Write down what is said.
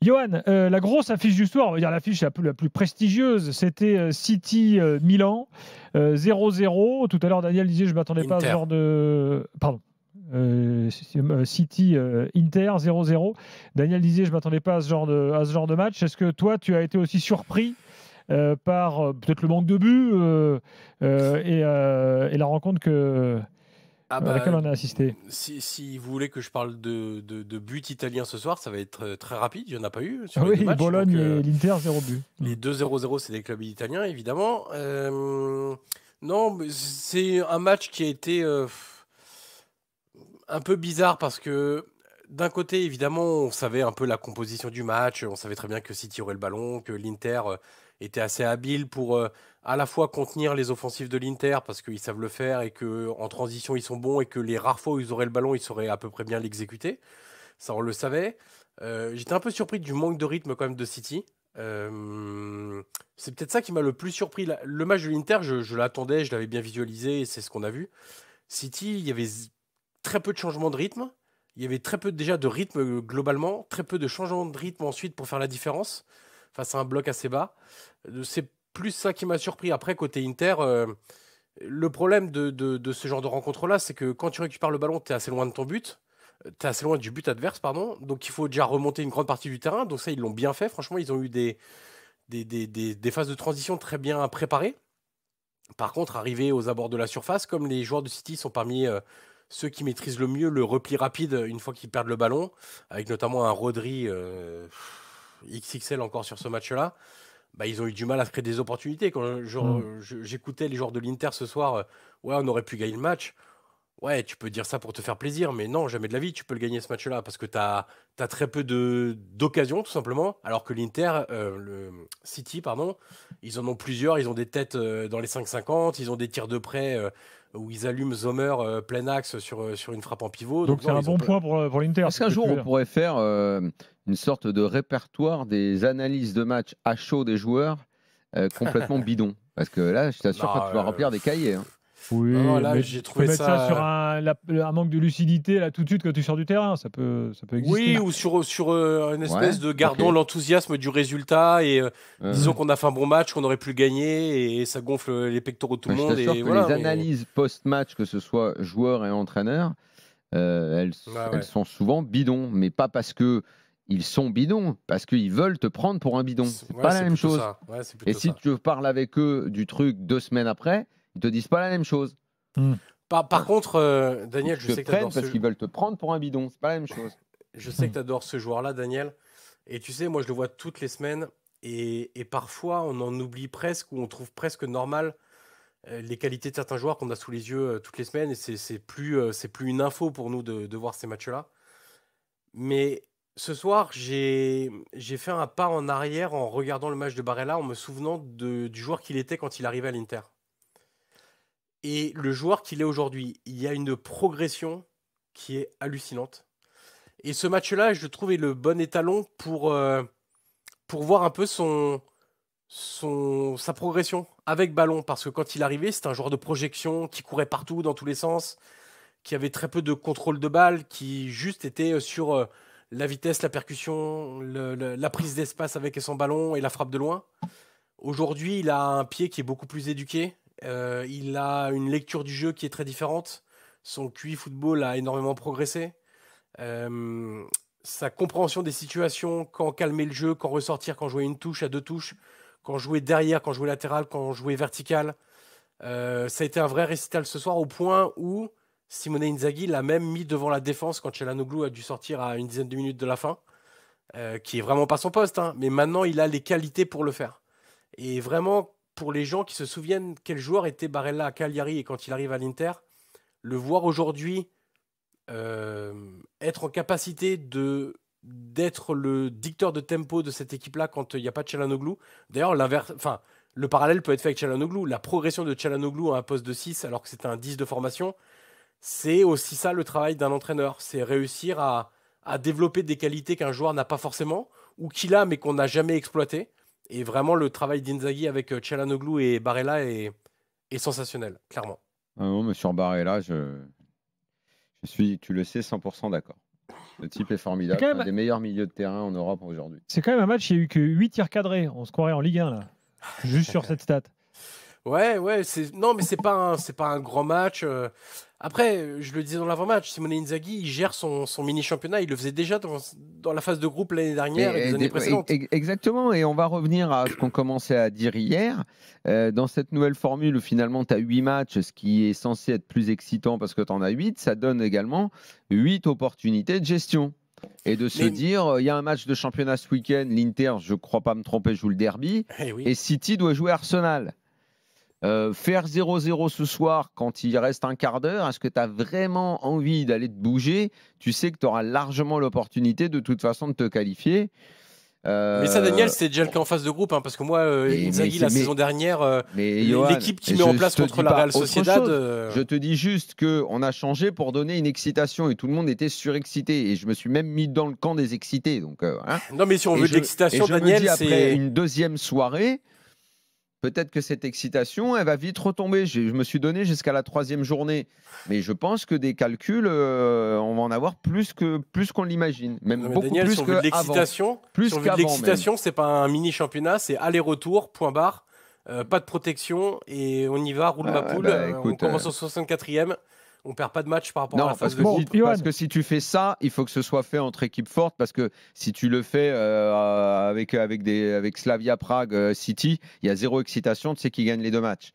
Johan, euh, la grosse affiche du soir, on va dire l'affiche la plus, prestigieuse, c'était euh, City euh, Milan 0-0. Tout à l'heure, Daniel disait je m'attendais pas à ce genre de pardon. City Inter 0-0. Daniel disait je m'attendais pas à ce genre de à ce genre de match. Est-ce que toi tu as été aussi surpris par peut-être le manque de buts et, et, la rencontre que ah bah, laquelle on a assisté. Si, vous voulez que je parle de, buts italiens but italien ce soir, ça va être euh, très rapide, il n'y en a pas eu. Sur oui, les matchs, Bologne euh, et l'Inter, zéro but. Les 2-0-0, c'est des clubs italiens, évidemment. Euh, non, c'est un match qui a été un peu bizarre parce que d'un côté, évidemment, on savait un peu la composition du match, on savait très bien que City aurait le ballon, que l'Inter était assez habile pour à la fois contenir les offensives de l'Inter parce qu'ils savent le faire et que en transition ils sont bons et que les rares fois où ils auraient le ballon, ils sauraient à peu près bien l'exécuter. Ça, on le savait. Euh, j'étais un peu surpris du manque de rythme quand même de City. Euh, c'est peut-être ça qui m'a le plus surpris. Le match de l'Inter, je, je l'attendais, je l'avais bien visualisé et c'est ce qu'on a vu. City, il y avait très peu de changements de rythme. Il y avait très peu déjà de rythme euh, globalement, très peu de changements de rythme ensuite pour faire la différence face à un bloc assez bas. C'est plus ça qui m'a surpris. Après, côté Inter, euh, le problème de, ce genre de rencontre-là, c'est que quand tu récupères le ballon, tu es assez loin de ton but. Tu es assez loin du but adverse, pardon. Donc, il faut déjà remonter une grande partie du terrain. Donc, ça, ils l'ont bien fait. Franchement, ils ont eu des, phases de transition très bien préparées. Par contre, arriver aux abords de la surface, comme les joueurs de City sont parmi euh, ceux qui maîtrisent le mieux le repli rapide une fois qu'ils perdent le ballon, avec notamment un Rodri euh, XXL encore sur ce match-là, bah, ils ont eu du mal à créer des opportunités. Quand mm. euh, j'écoutais les joueurs de l'Inter ce soir, euh, ouais, on aurait pu gagner le match. Ouais, tu peux dire ça pour te faire plaisir, mais non, jamais de la vie, tu peux le gagner ce match-là parce que tu as, très peu d'occasions, tout simplement. Alors que l'Inter, euh, le City, pardon, ils en ont plusieurs, ils ont des têtes dans les 5-50, ils ont des tirs de près où ils allument Zomer euh, plein axe sur, euh, sur une frappe en pivot. Donc c'est un bon point pour, euh, pour l'Inter. Est-ce qu'un jour on pourrait faire une sorte de répertoire des analyses de matchs à chaud des joueurs complètement bidon Parce que là, je t'assure que bah, tu vas remplir des cahiers. Hein. Oui, j'ai trouvé ça... mettre ça sur euh, un, manque de lucidité là tout de suite quand tu sors du terrain, ça peut, ça peut exister. Oui, ou sur, sur euh, une espèce de gardons l'enthousiasme du résultat et euh, disons qu'on a fait un bon match, qu'on aurait pu gagner et, ça gonfle les pectoraux de tout le monde. les analyses post-match, que ce soit joueur et entraîneur, elles, ah sont souvent bidons, mais pas parce que ils sont bidons parce qu'ils veulent te prendre pour un bidon. C'est pas la même chose. et si tu parles avec eux du truc deux semaines après, ils te disent pas la même chose. Hmm. Par, contre, euh, Daniel, je sais que tu adores. Parce qu'ils veulent te prendre pour un bidon, c'est pas la même chose. je sais que tu adores ce joueur-là, Daniel. Et tu sais, moi, je le vois toutes les semaines. Et, parfois, on en oublie presque ou on trouve presque normal euh, les qualités de certains joueurs qu'on a sous les yeux euh, toutes les semaines. Et c'est plus, c'est plus une info pour nous de, voir ces matchs-là. Mais ce soir, j'ai fait un pas en arrière en regardant le match de Barella, en me souvenant du joueur qu'il était quand il arrivait à l'Inter et le joueur qu'il est aujourd'hui. Il y a une progression qui est hallucinante. Et ce match-là, je trouvais le bon étalon pour, euh, pour voir un peu son, son, sa progression avec ballon. Parce que quand il arrivait, c'était un joueur de projection qui courait partout, dans tous les sens, qui avait très peu de contrôle de balle, qui juste était euh, sur euh, la vitesse, la percussion, la prise d'espace avec et ballon et la frappe de loin. Aujourd'hui, il a un pied qui est beaucoup plus éduqué euh, il a une lecture du jeu qui est très différente. Son QI football a énormément progressé. Euh, sa compréhension des situations, quand calmer le jeu, quand ressortir, quand jouer une touche à deux touches, quand jouer derrière, quand jouer latéral, quand jouer vertical. Euh, ça a été un vrai récital ce soir au point où Simone Inzaghi l'a même mis devant la défense quand Chalanoglu a dû sortir à une dizaine de minutes de la fin, qui est vraiment pas son poste, hein. mais maintenant il a les qualités pour le faire. Et vraiment, pour les gens qui se souviennent quel joueur était Barella à Cagliari et quand il arrive à l'Inter, le voir aujourd'hui euh, être en capacité de d'être le dicteur de tempo de cette équipe-là quand il n'y a pas de Chalanoglu. D'ailleurs, l'inverse, enfin, le parallèle peut être fait avec Chalanoglu. La progression de Chalanoglu à un poste de 6 alors que c'est un 10 de formation, c'est aussi ça le travail d'un entraîneur. C'est réussir à, à développer des qualités qu'un joueur n'a pas forcément ou qu'il a mais qu'on n'a jamais exploité et vraiment, le travail d'Inzaghi avec euh, Chalanoglu et Barella est, est sensationnel, clairement. Ah non, mais sur Barella, je, je suis, tu le sais, 100% d'accord. Le type est formidable. C'est un des meilleurs milieux de terrain en Europe aujourd'hui. C'est quand même un match, il n'y a eu que 8 tirs cadrés. On se croirait en Ligue 1, là. Juste sur cette stat. Ouais, ouais. C'est... Non, mais c'est pas, c'est pas un grand match. Euh. Après, je le disais dans l'avant-match, Simone Inzaghi, il gère son, son mini-championnat. Il le faisait déjà dans, dans la phase de groupe l'année dernière et, exactement, et on va revenir à ce qu'on commençait à dire hier. Euh, dans cette nouvelle formule finalement tu as 8 matchs, ce qui est censé être plus excitant parce que tu en as 8, ça donne également 8 opportunités de gestion. Et de se dire, euh, il y a un match de championnat ce week-end, l'Inter, je crois pas me tromper, joue le derby, eh et City doit jouer Arsenal. Euh, faire 0-0 ce soir quand il reste un quart d'heure, est-ce que tu as vraiment envie d'aller te bouger Tu sais que tu auras largement l'opportunité de toute façon de te qualifier. Mais ça, Daniel, euh, c'est déjà le cas en phase de groupe, hein, parce que moi, euh, la saison dernière, l'équipe qui met en place contre la Real Sociedad. Je te dis juste qu'on a changé pour donner une excitation et tout le monde était surexcité. Et je me suis même mis dans le camp des excités. Donc, hein. Non, mais si on veut de l'excitation, Daniel, c'est. Après une deuxième soirée, peut-être que cette excitation, elle va vite retomber. Je, me suis donné jusqu'à la troisième journée. Mais je pense que des calculs, euh, on va en avoir plus que plus qu'on l'imagine. Même beaucoup plus que l'excitation. Plus sur l'excitation, c'est pas un mini championnat, c'est aller-retour, point barre. Euh, pas de protection et on y va, roule ma ah, poule. Bah, euh, on commence au 64e on perd pas de match par rapport à la phase parce de que si, Parce que si tu fais ça, il faut que ce soit fait entre équipes fortes parce que si tu le fais euh, avec avec des avec Slavia Prague euh, City, il y a zéro excitation, de ceux qui gagnent les deux matchs.